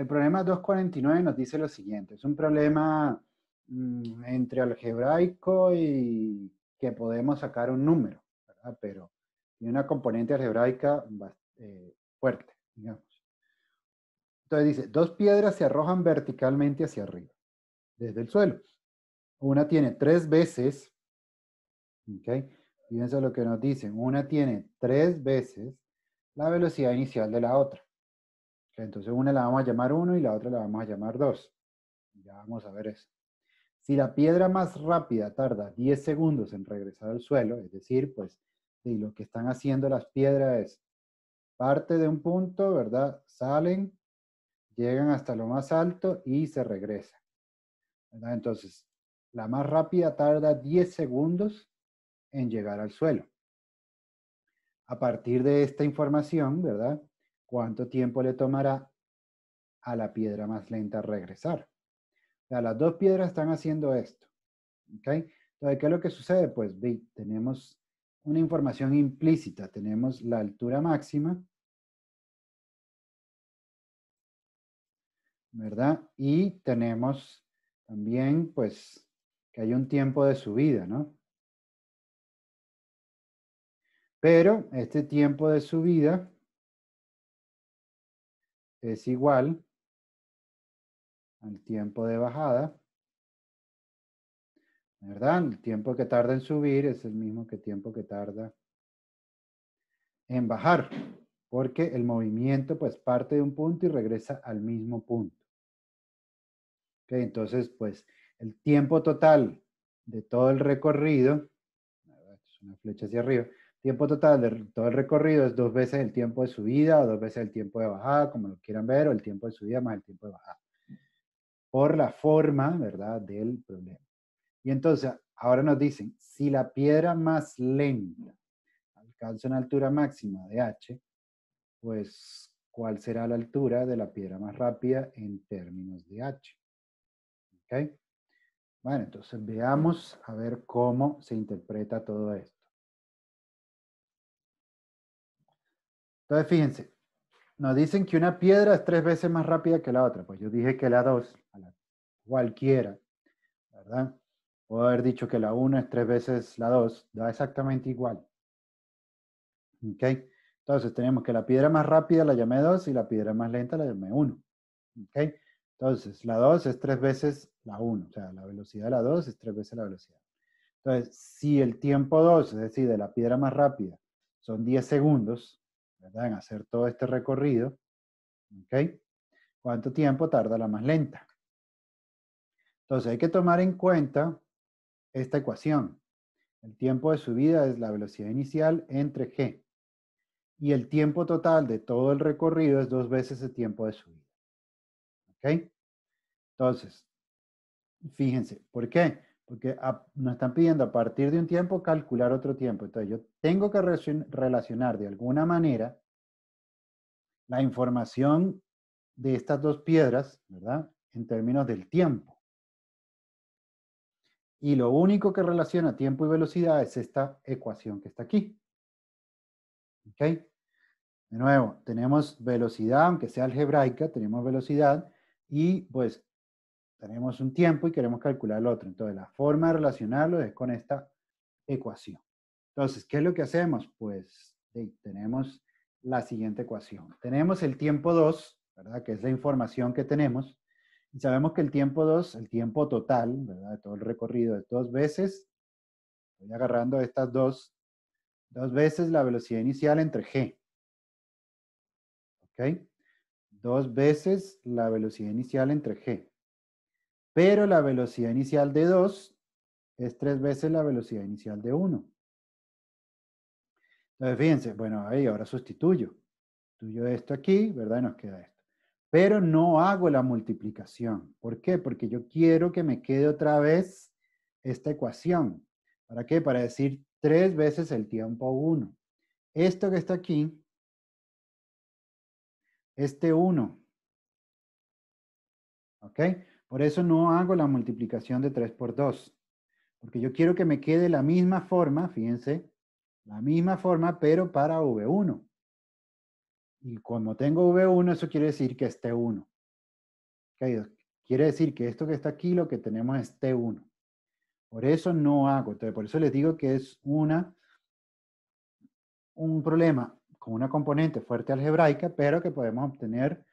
El problema 249 nos dice lo siguiente, es un problema mm, entre algebraico y que podemos sacar un número, pero tiene una componente algebraica eh, fuerte, digamos. Entonces dice, dos piedras se arrojan verticalmente hacia arriba, desde el suelo. Una tiene tres veces, ¿ok? Fíjense lo que nos dicen, una tiene tres veces la velocidad inicial de la otra. Entonces una la vamos a llamar 1 y la otra la vamos a llamar 2. Ya vamos a ver eso. Si la piedra más rápida tarda 10 segundos en regresar al suelo, es decir, pues si lo que están haciendo las piedras es parte de un punto, ¿verdad? Salen, llegan hasta lo más alto y se regresan. ¿verdad? Entonces, la más rápida tarda 10 segundos en llegar al suelo. A partir de esta información, ¿verdad? ¿Cuánto tiempo le tomará a la piedra más lenta regresar? O sea, las dos piedras están haciendo esto. ¿okay? Entonces, ¿qué es lo que sucede? Pues ve, tenemos una información implícita. Tenemos la altura máxima, ¿verdad? Y tenemos también, pues, que hay un tiempo de subida, ¿no? Pero este tiempo de subida es igual al tiempo de bajada. ¿Verdad? El tiempo que tarda en subir es el mismo que el tiempo que tarda en bajar, porque el movimiento pues parte de un punto y regresa al mismo punto. Entonces, pues el tiempo total de todo el recorrido, es una flecha hacia arriba, Tiempo total de todo el recorrido es dos veces el tiempo de subida o dos veces el tiempo de bajada, como lo quieran ver, o el tiempo de subida más el tiempo de bajada. Por la forma, ¿verdad?, del problema. Y entonces, ahora nos dicen, si la piedra más lenta alcanza una altura máxima de h, pues, ¿cuál será la altura de la piedra más rápida en términos de h? ¿Ok? Bueno, entonces veamos a ver cómo se interpreta todo esto. Entonces, fíjense, nos dicen que una piedra es tres veces más rápida que la otra. Pues yo dije que la 2, a cualquiera, ¿verdad? Puedo haber dicho que la 1 es tres veces la 2, da exactamente igual. ¿Ok? Entonces tenemos que la piedra más rápida la llamé 2 y la piedra más lenta la llamé 1. ¿Ok? Entonces la 2 es tres veces la 1, o sea, la velocidad de la 2 es tres veces la velocidad. Entonces, si el tiempo 2, es decir, de la piedra más rápida, son 10 segundos, ¿verdad? En hacer todo este recorrido. ¿Ok? ¿Cuánto tiempo tarda la más lenta? Entonces hay que tomar en cuenta esta ecuación. El tiempo de subida es la velocidad inicial entre g. Y el tiempo total de todo el recorrido es dos veces el tiempo de subida. ¿Ok? Entonces, fíjense, ¿por qué? Porque nos están pidiendo a partir de un tiempo calcular otro tiempo. Entonces yo tengo que relacionar de alguna manera la información de estas dos piedras, ¿verdad? En términos del tiempo. Y lo único que relaciona tiempo y velocidad es esta ecuación que está aquí. ¿Ok? De nuevo, tenemos velocidad, aunque sea algebraica, tenemos velocidad, y pues tenemos un tiempo y queremos calcular el otro. Entonces, la forma de relacionarlo es con esta ecuación. Entonces, ¿qué es lo que hacemos? Pues tenemos la siguiente ecuación. Tenemos el tiempo 2, ¿verdad? Que es la información que tenemos. Y sabemos que el tiempo 2, el tiempo total, ¿verdad? De todo el recorrido es dos veces. Voy agarrando estas dos. Dos veces la velocidad inicial entre g. ¿Ok? Dos veces la velocidad inicial entre g pero la velocidad inicial de 2 es tres veces la velocidad inicial de 1. Entonces, fíjense, bueno, ahí ahora sustituyo. Sustituyo esto aquí, ¿verdad? Y nos queda esto. Pero no hago la multiplicación. ¿Por qué? Porque yo quiero que me quede otra vez esta ecuación. ¿Para qué? Para decir tres veces el tiempo 1. Esto que está aquí, este 1. ¿Ok? Por eso no hago la multiplicación de 3 por 2. Porque yo quiero que me quede la misma forma, fíjense, la misma forma, pero para V1. Y como tengo V1, eso quiere decir que es T1. quiere decir que esto que está aquí, lo que tenemos es T1. Por eso no hago, entonces por eso les digo que es una, un problema con una componente fuerte algebraica, pero que podemos obtener,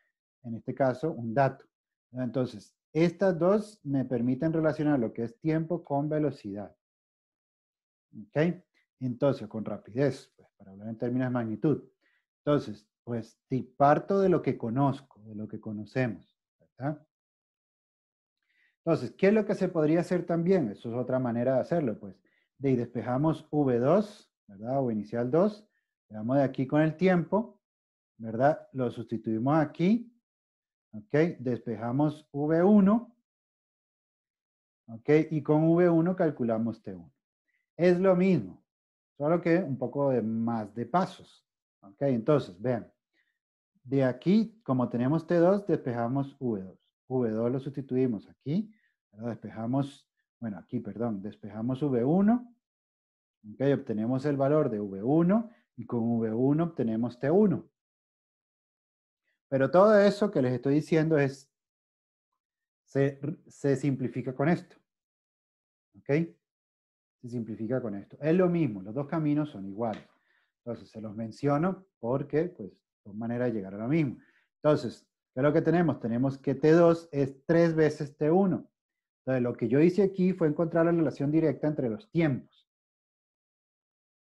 en este caso, un dato. Entonces, estas dos me permiten relacionar lo que es tiempo con velocidad. ¿Ok? Entonces, con rapidez, pues, para hablar en términos de magnitud. Entonces, pues, si parto de lo que conozco, de lo que conocemos, ¿verdad? Entonces, ¿qué es lo que se podría hacer también? Eso es otra manera de hacerlo, pues. De despejamos V2, ¿verdad? O inicial 2. Le damos de aquí con el tiempo, ¿verdad? Lo sustituimos aquí ¿Ok? Despejamos V1. ¿Ok? Y con V1 calculamos T1. Es lo mismo, solo que un poco de más de pasos. ¿Ok? Entonces, vean. De aquí, como tenemos T2, despejamos V2. V2 lo sustituimos aquí. Lo despejamos, bueno, aquí, perdón. Despejamos V1. ¿Ok? Obtenemos el valor de V1. Y con V1 obtenemos T1. Pero todo eso que les estoy diciendo es, se, simplifica con esto. ¿Ok? Se simplifica con esto. Es lo mismo, los dos caminos son iguales. Entonces, se los menciono porque, pues, dos maneras de llegar a lo mismo. Entonces, ¿qué es lo que tenemos? Tenemos que T2 es tres veces T1. Entonces, lo que yo hice aquí fue encontrar la relación directa entre los tiempos.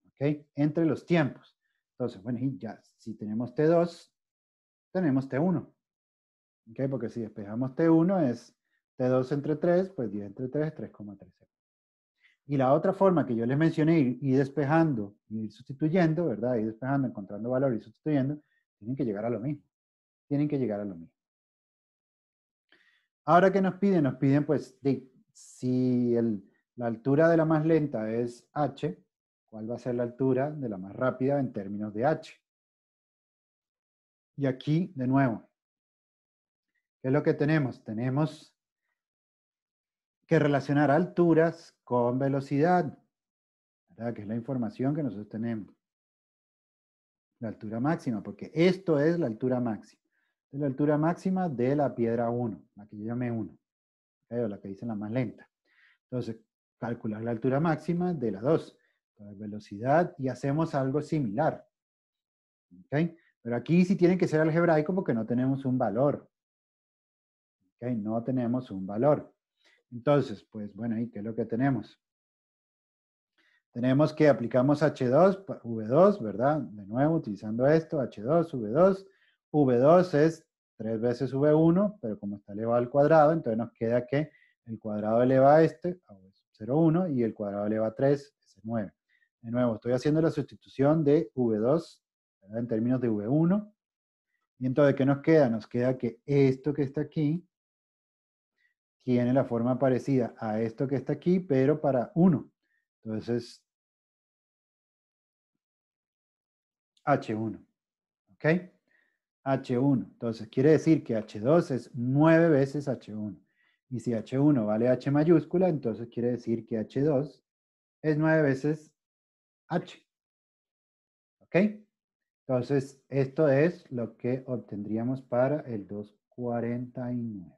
¿Ok? Entre los tiempos. Entonces, bueno, y ya, si tenemos T2, tenemos T1. Porque si despejamos T1 es T2 entre 3, pues 10 entre 3 es 3,3 Y la otra forma que yo les mencioné, ir, despejando, ir sustituyendo, ¿verdad? Ir despejando, encontrando valor y sustituyendo, tienen que llegar a lo mismo. Tienen que llegar a lo mismo. Ahora, ¿qué nos piden? Nos piden, pues, si la altura de la más lenta es h, ¿cuál va a ser la altura de la más rápida en términos de h? Y aquí, de nuevo, ¿qué es lo que tenemos? Tenemos que relacionar alturas con velocidad, ¿verdad? que es la información que nosotros tenemos. La altura máxima, porque esto es la altura máxima. Es la altura máxima de la piedra 1, la que yo llamé 1, o la que dice la más lenta. Entonces, calcular la altura máxima de la 2, la velocidad, y hacemos algo similar. ¿okay? Pero aquí sí tiene que ser algebraico porque no tenemos un valor. No tenemos un valor. Entonces, pues bueno, ¿y qué es lo que tenemos? Tenemos que aplicamos H2, V2, ¿verdad? De nuevo, utilizando esto, H2, V2. V2 es 3 veces V1, pero como está elevado al cuadrado, entonces nos queda que el cuadrado eleva a este a 0,1 y el cuadrado eleva a 3, es 9. De nuevo, estoy haciendo la sustitución de V2 en términos de V1. Y entonces, ¿qué nos queda? Nos queda que esto que está aquí tiene la forma parecida a esto que está aquí, pero para 1. Entonces, H1. ¿Ok? H1. Entonces, quiere decir que H2 es 9 veces H1. Y si H1 vale H mayúscula, entonces quiere decir que H2 es 9 veces H. ¿Ok? Entonces, esto es lo que obtendríamos para el 249.